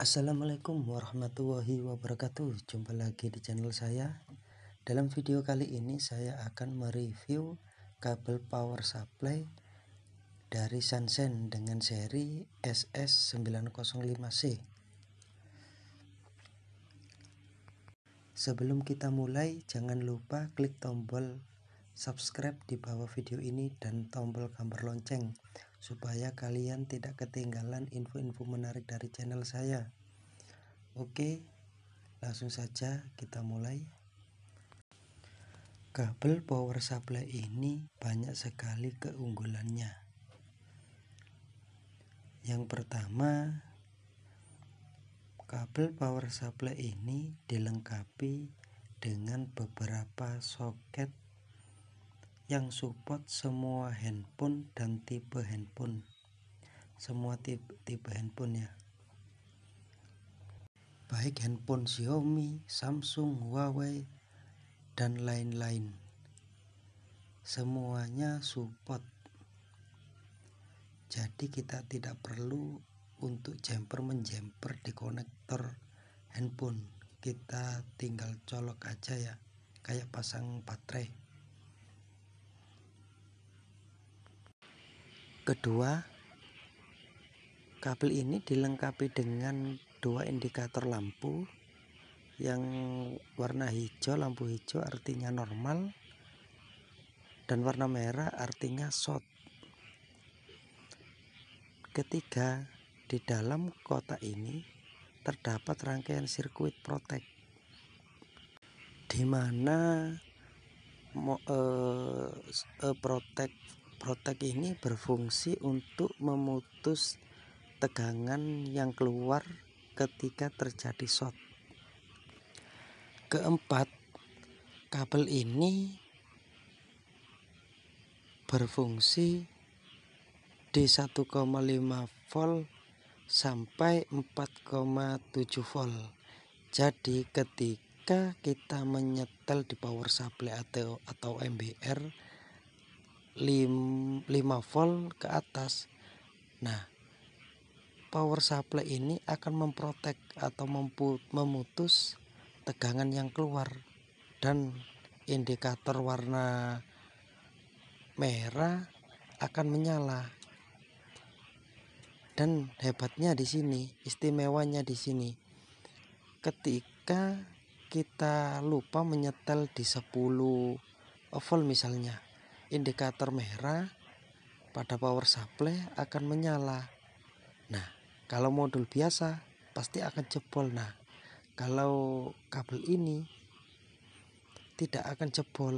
Assalamualaikum warahmatullahi wabarakatuh Jumpa lagi di channel saya Dalam video kali ini saya akan mereview kabel power supply dari Sansen dengan seri SS905C Sebelum kita mulai jangan lupa klik tombol subscribe di bawah video ini dan tombol gambar lonceng supaya kalian tidak ketinggalan info-info menarik dari channel saya. Oke, langsung saja kita mulai. Kabel power supply ini banyak sekali keunggulannya. Yang pertama, kabel power supply ini dilengkapi dengan beberapa soket yang support semua handphone dan tipe handphone semua tipe, tipe handphone ya baik handphone Xiaomi, Samsung, Huawei dan lain-lain semuanya support jadi kita tidak perlu untuk jumper menjumper di konektor handphone kita tinggal colok aja ya kayak pasang baterai Kedua, kabel ini dilengkapi dengan dua indikator lampu yang warna hijau, lampu hijau artinya normal dan warna merah artinya short. Ketiga, di dalam kotak ini terdapat rangkaian sirkuit protek dimana mana eh, eh, protek Protek ini berfungsi untuk memutus tegangan yang keluar ketika terjadi short. Keempat, kabel ini berfungsi di 1,5 volt sampai 4,7 volt. Jadi ketika kita menyetel di power supply atau atau MBR 5 volt ke atas nah power supply ini akan memprotek atau memutus tegangan yang keluar dan indikator warna merah akan menyala dan hebatnya di sini istimewanya di sini ketika kita lupa menyetel di 10 volt misalnya indikator merah pada power supply akan menyala. Nah, kalau modul biasa pasti akan jebol. Nah, kalau kabel ini tidak akan jebol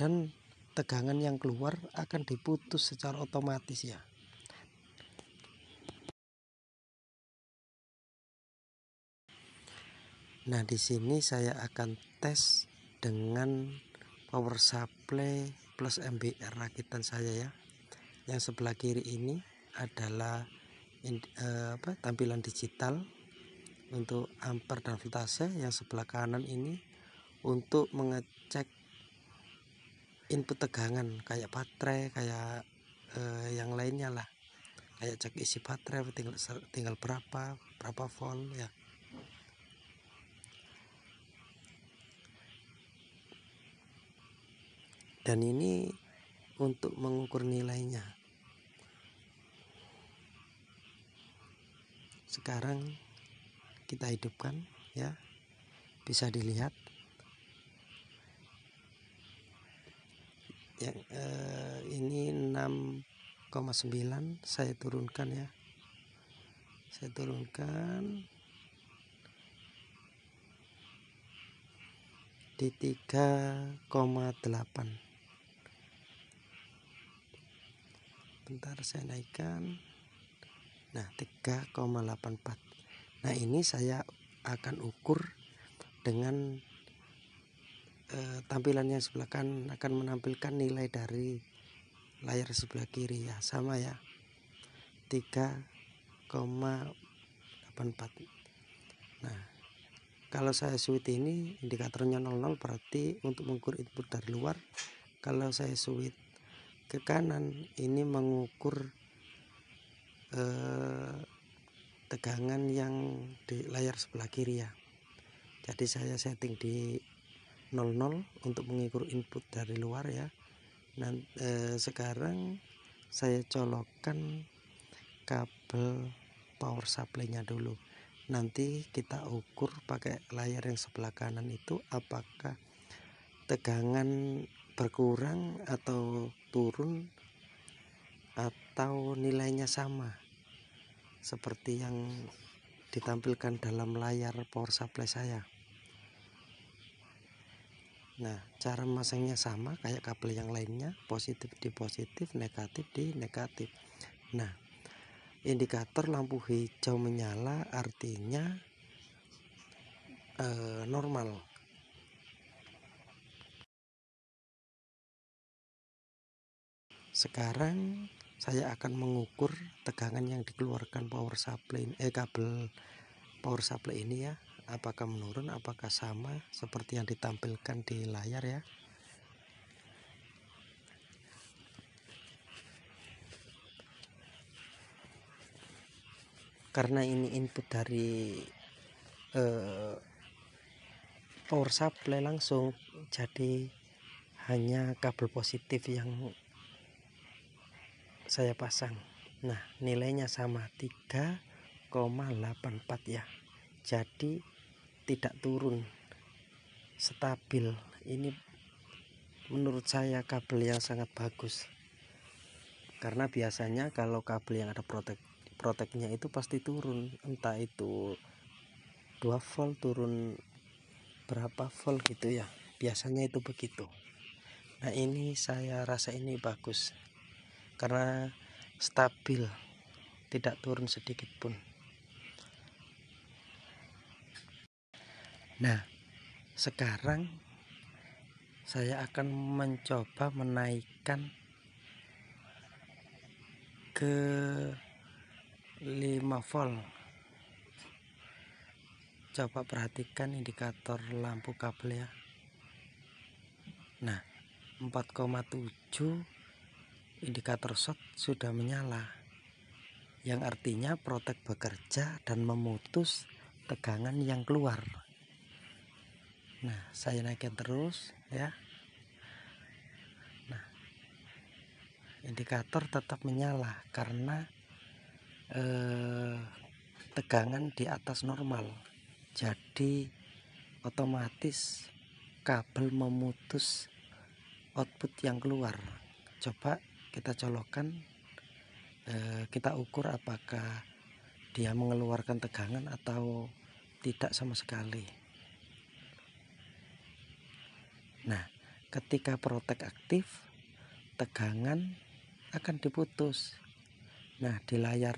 dan tegangan yang keluar akan diputus secara otomatis ya. Nah, di sini saya akan tes dengan power supply display plus MBR rakitan saya ya yang sebelah kiri ini adalah in, eh, apa, tampilan digital untuk amper dan voltase yang sebelah kanan ini untuk mengecek input tegangan kayak baterai kayak eh, yang lainnya lah kayak cek isi baterai tinggal tinggal berapa berapa volt ya dan ini untuk mengukur nilainya sekarang kita hidupkan ya bisa dilihat yang eh, ini 6,9 saya turunkan ya saya turunkan di 3,8 sebentar saya naikkan nah 3,84 nah ini saya akan ukur dengan eh, tampilannya sebelah kan akan menampilkan nilai dari layar sebelah kiri ya sama ya 3,84 nah kalau saya switch ini indikatornya 00 berarti untuk mengukur input dari luar kalau saya switch ke kanan ini mengukur eh, tegangan yang di layar sebelah kiri ya jadi saya setting di 00 untuk mengukur input dari luar ya dan eh, sekarang saya colokkan kabel power supply-nya dulu nanti kita ukur pakai layar yang sebelah kanan itu apakah tegangan berkurang atau turun atau nilainya sama seperti yang ditampilkan dalam layar power supply saya nah cara masangnya sama kayak kabel yang lainnya positif di positif negatif di negatif nah indikator lampu hijau menyala artinya eh, normal sekarang saya akan mengukur tegangan yang dikeluarkan power supply eh kabel power supply ini ya apakah menurun apakah sama seperti yang ditampilkan di layar ya karena ini input dari eh, power supply langsung jadi hanya kabel positif yang saya pasang nah nilainya sama 3,84 ya jadi tidak turun stabil ini menurut saya kabel yang sangat bagus karena biasanya kalau kabel yang ada protek proteknya itu pasti turun entah itu 2 volt turun berapa volt gitu ya biasanya itu begitu nah ini saya rasa ini bagus karena stabil tidak turun sedikit pun nah sekarang saya akan mencoba menaikkan ke 5 volt coba perhatikan indikator lampu kabel ya nah 4,7 indikator shot sudah menyala yang artinya protek bekerja dan memutus tegangan yang keluar nah saya naikin terus ya nah indikator tetap menyala karena eh, tegangan di atas normal jadi otomatis kabel memutus output yang keluar coba kita colokkan eh, kita ukur apakah dia mengeluarkan tegangan atau tidak sama sekali nah ketika protek aktif tegangan akan diputus nah di layar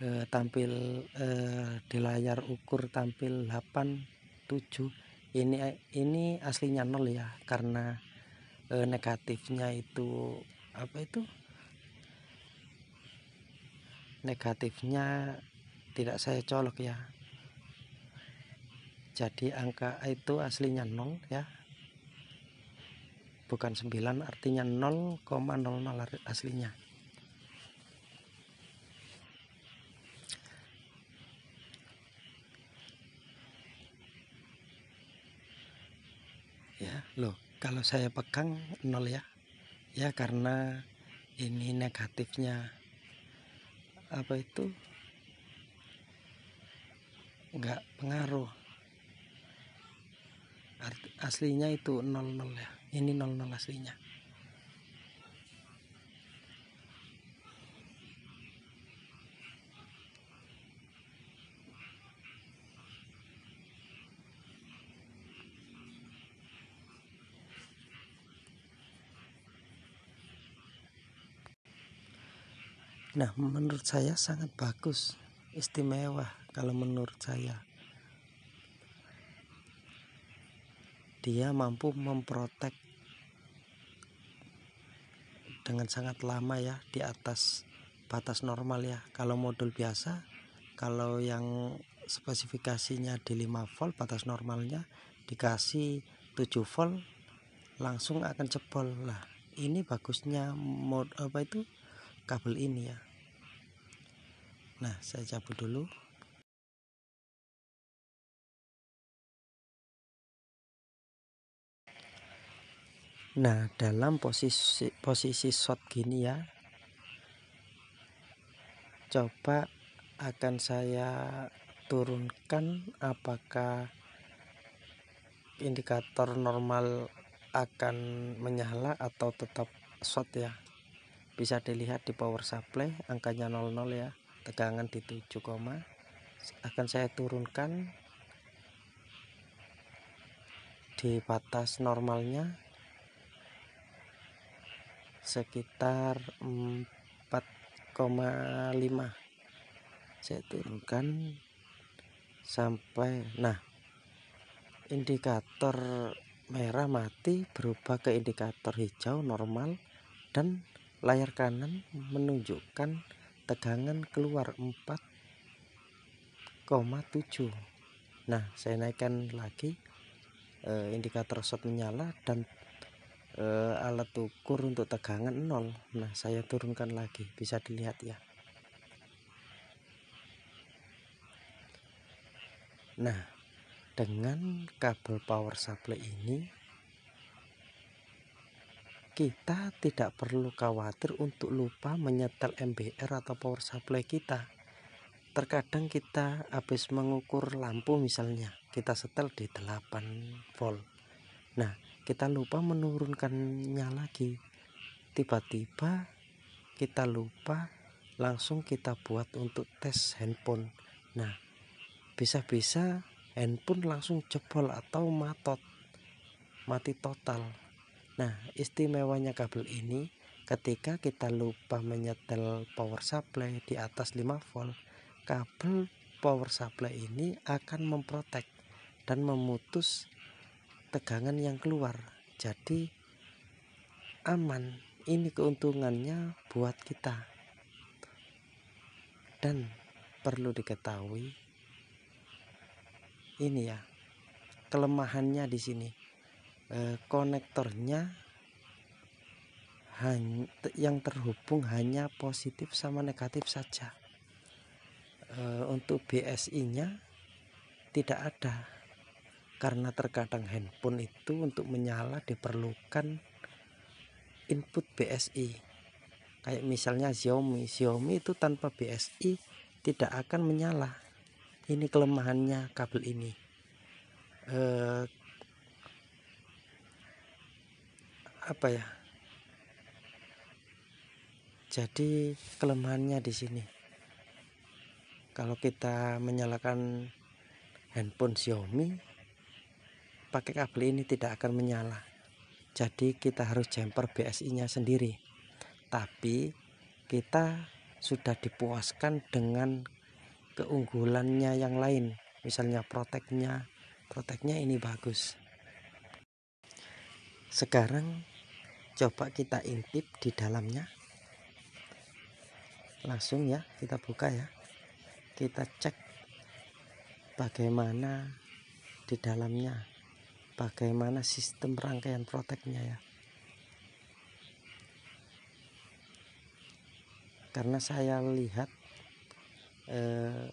eh, tampil eh, di layar ukur tampil 8 7 ini ini aslinya nol ya karena eh, negatifnya itu apa itu negatifnya tidak saya colok ya jadi angka itu aslinya 0 ya bukan 9 artinya 0,00 aslinya ya loh kalau saya pegang 0 ya ya karena ini negatifnya apa itu nggak pengaruh aslinya itu 00 ya ini 00 aslinya Nah, menurut saya sangat bagus, istimewa kalau menurut saya. Dia mampu memprotek dengan sangat lama ya di atas batas normal ya. Kalau modul biasa, kalau yang spesifikasinya di 5 volt batas normalnya dikasih 7 volt langsung akan jebol lah. Ini bagusnya mod apa itu kabel ini ya nah saya cabut dulu nah dalam posisi posisi shot gini ya coba akan saya turunkan apakah indikator normal akan menyala atau tetap short ya bisa dilihat di power supply angkanya 00 ya tegangan di 7 koma akan saya turunkan di batas normalnya sekitar 4,5 saya turunkan sampai nah indikator merah mati berubah ke indikator hijau normal dan layar kanan menunjukkan tegangan keluar 4,7 nah saya naikkan lagi e, indikator shot menyala dan e, alat ukur untuk tegangan 0 nah saya turunkan lagi bisa dilihat ya nah dengan kabel power supply ini kita tidak perlu khawatir untuk lupa menyetel MBR atau power supply kita terkadang kita habis mengukur lampu misalnya kita setel di 8 volt nah kita lupa menurunkannya lagi tiba-tiba kita lupa langsung kita buat untuk tes handphone nah bisa-bisa handphone langsung jebol atau matot mati total Nah, istimewanya kabel ini ketika kita lupa menyetel power supply di atas 5 volt, kabel power supply ini akan memprotek dan memutus tegangan yang keluar. Jadi aman. Ini keuntungannya buat kita. Dan perlu diketahui ini ya kelemahannya di sini Eh, konektornya konektornya yang terhubung hanya positif sama negatif saja eh, untuk BSI nya tidak ada karena terkadang handphone itu untuk menyala diperlukan input BSI kayak misalnya Xiaomi Xiaomi itu tanpa BSI tidak akan menyala ini kelemahannya kabel ini eh, apa ya jadi kelemahannya di sini kalau kita menyalakan handphone Xiaomi pakai kabel ini tidak akan menyala jadi kita harus jumper BSI nya sendiri tapi kita sudah dipuaskan dengan keunggulannya yang lain misalnya proteknya proteknya ini bagus sekarang coba kita intip di dalamnya langsung ya kita buka ya kita cek bagaimana di dalamnya bagaimana sistem rangkaian proteknya ya karena saya lihat eh,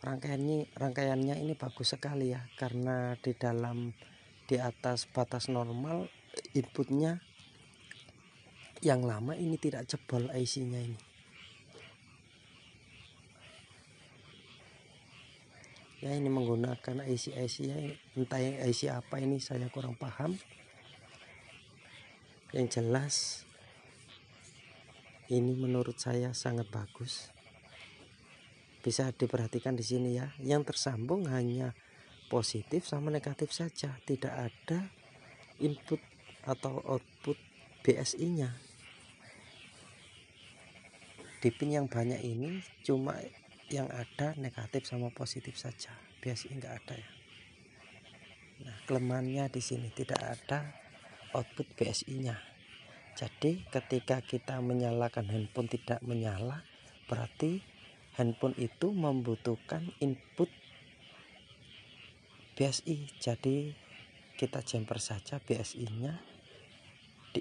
rangkaiannya rangkaiannya ini bagus sekali ya karena di dalam di atas batas normal inputnya yang lama ini tidak jebol IC-nya ini. Ya ini menggunakan IC-IC ya entah IC apa ini saya kurang paham. Yang jelas ini menurut saya sangat bagus. Bisa diperhatikan di sini ya. Yang tersambung hanya positif sama negatif saja, tidak ada input atau output BSI-nya di pin yang banyak ini cuma yang ada negatif sama positif saja biasanya enggak ada ya nah kelemahannya di sini tidak ada output BSI nya jadi ketika kita menyalakan handphone tidak menyala berarti handphone itu membutuhkan input BSI jadi kita jumper saja BSI nya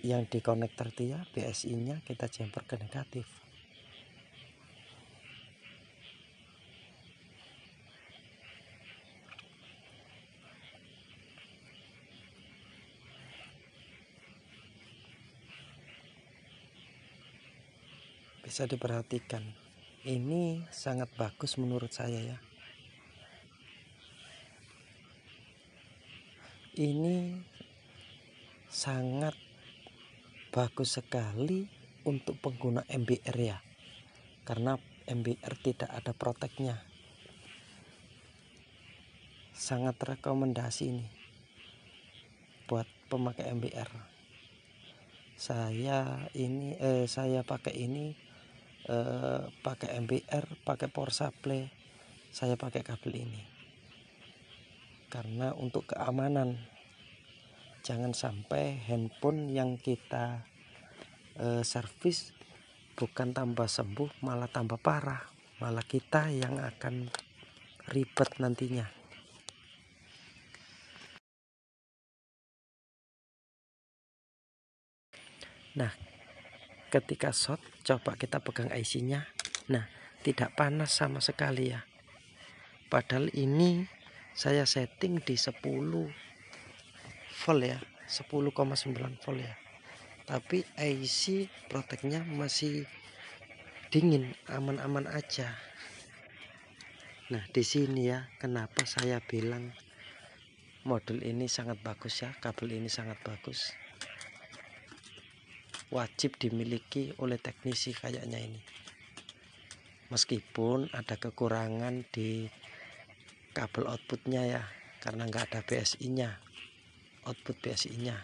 yang di konektor dia ya, BSI nya kita jumper ke negatif bisa diperhatikan ini sangat bagus menurut saya ya ini sangat bagus sekali untuk pengguna MBR ya karena MBR tidak ada proteknya sangat rekomendasi ini buat pemakai MBR saya ini eh, saya pakai ini Eh, pakai MBR pakai power supply saya pakai kabel ini karena untuk keamanan jangan sampai handphone yang kita eh, servis bukan tambah sembuh malah tambah parah malah kita yang akan ribet nantinya nah ketika shot coba kita pegang IC-nya nah tidak panas sama sekali ya padahal ini saya setting di 10 volt ya 10,9 volt ya tapi IC proteknya masih dingin aman-aman aja nah di sini ya kenapa saya bilang modul ini sangat bagus ya kabel ini sangat bagus wajib dimiliki oleh teknisi kayaknya ini meskipun ada kekurangan di kabel outputnya ya karena nggak ada psi nya output psi nya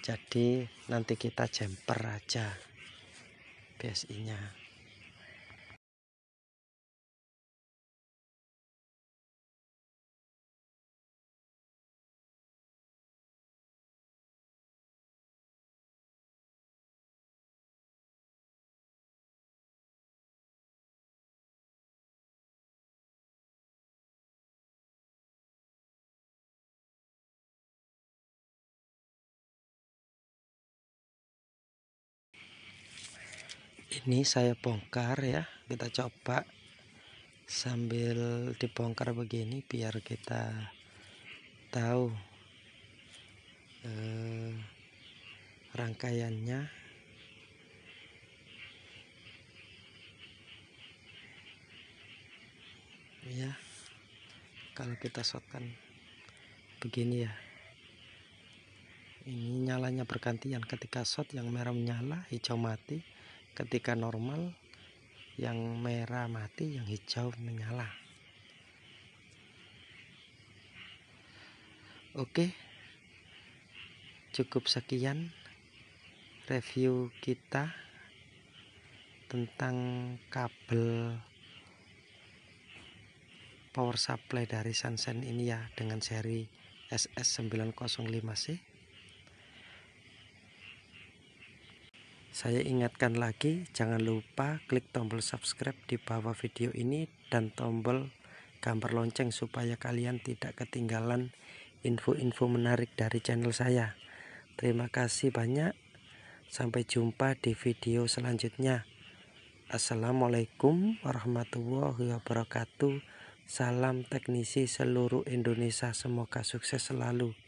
jadi nanti kita jumper aja psi nya ini saya bongkar ya kita coba sambil dibongkar begini biar kita tahu eh, rangkaiannya ya kalau kita shotkan begini ya ini nyalanya bergantian ketika shot yang merah menyala hijau mati ketika normal yang merah mati yang hijau menyala oke cukup sekian review kita tentang kabel power supply dari Sansen ini ya dengan seri SS905C Saya ingatkan lagi, jangan lupa klik tombol subscribe di bawah video ini dan tombol gambar lonceng supaya kalian tidak ketinggalan info-info menarik dari channel saya. Terima kasih banyak. Sampai jumpa di video selanjutnya. Assalamualaikum warahmatullahi wabarakatuh. Salam teknisi seluruh Indonesia. Semoga sukses selalu.